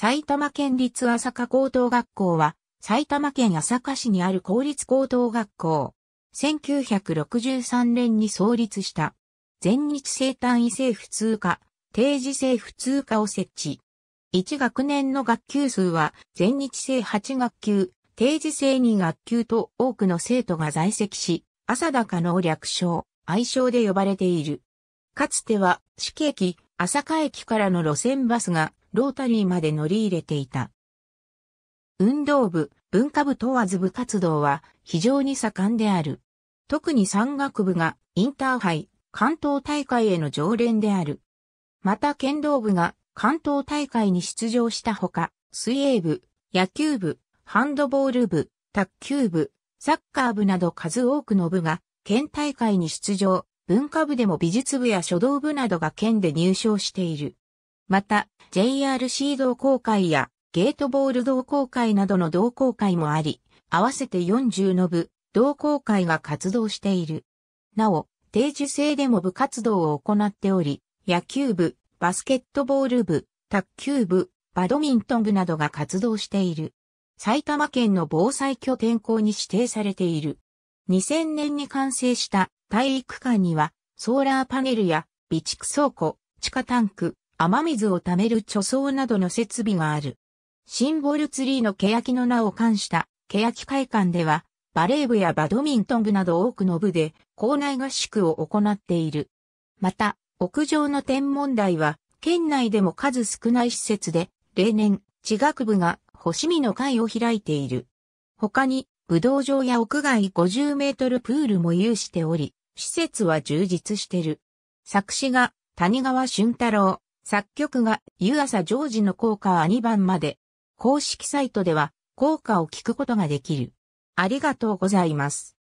埼玉県立朝霞高等学校は、埼玉県朝霞市にある公立高等学校。1963年に創立した。全日制単位制普通科、定時制普通科を設置。1学年の学級数は、全日制8学級、定時制2学級と多くの生徒が在籍し、朝高の略称、愛称で呼ばれている。かつては、四刑期、朝霞駅からの路線バスがロータリーまで乗り入れていた。運動部、文化部問わず部活動は非常に盛んである。特に山岳部がインターハイ、関東大会への常連である。また剣道部が関東大会に出場したほか、水泳部、野球部、ハンドボール部、卓球部、サッカー部など数多くの部が県大会に出場、文化部でも美術部や書道部などが県で入賞している。また、JRC 同好会やゲートボール同好会などの同好会もあり、合わせて40の部、同好会が活動している。なお、定時制でも部活動を行っており、野球部、バスケットボール部、卓球部、バドミントン部などが活動している。埼玉県の防災拠点校に指定されている。2000年に完成した体育館にはソーラーパネルや備蓄倉庫、地下タンク、雨水を貯める貯槽などの設備がある。シンボルツリーの欅の名を冠した欅会館ではバレー部やバドミントン部など多くの部で校内合宿を行っている。また、屋上の天文台は県内でも数少ない施設で例年地学部が星見の会を開いている。他に、武道場や屋外50メートルプールも有しており、施設は充実してる。作詞が谷川俊太郎、作曲が湯浅ジョージの効果は2番まで。公式サイトでは効果を聞くことができる。ありがとうございます。